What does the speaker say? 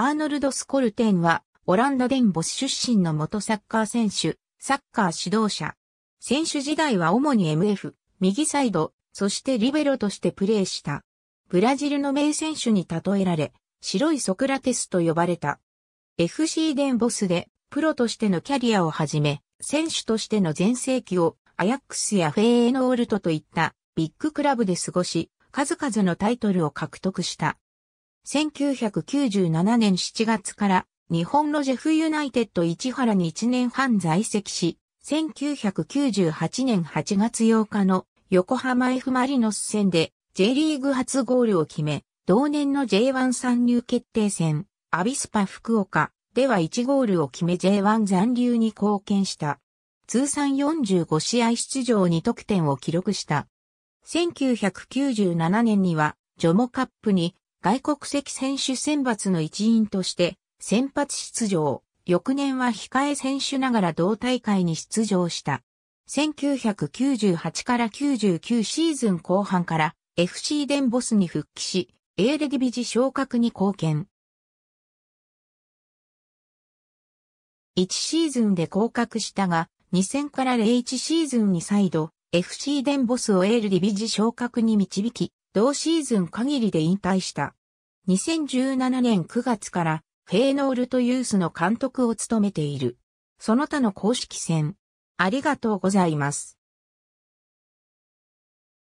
アーノルド・スコルテンは、オランダデンボス出身の元サッカー選手、サッカー指導者。選手時代は主に MF、右サイド、そしてリベロとしてプレーした。ブラジルの名選手に例えられ、白いソクラテスと呼ばれた。FC デンボスで、プロとしてのキャリアをはじめ、選手としての全盛期を、アヤックスやフェーノールトといったビッグクラブで過ごし、数々のタイトルを獲得した。1997年7月から日本のジェフユナイテッド市原に1年半在籍し、1998年8月8日の横浜 F マリノス戦で J リーグ初ゴールを決め、同年の J1 参入決定戦、アビスパ福岡では1ゴールを決め J1 残留に貢献した。通算45試合出場2得点を記録した。1997年にはジョモカップに外国籍選手選抜の一員として先発出場、翌年は控え選手ながら同大会に出場した。1998から99シーズン後半から FC デンボスに復帰し、エーレディビジ昇格に貢献。1シーズンで降格したが、2000から01シーズンに再度、FC デンボスをエールディビジ昇格に導き、同シーズン限りで引退した。2017年9月からフェーノールトユースの監督を務めている。その他の公式戦。ありがとうございます。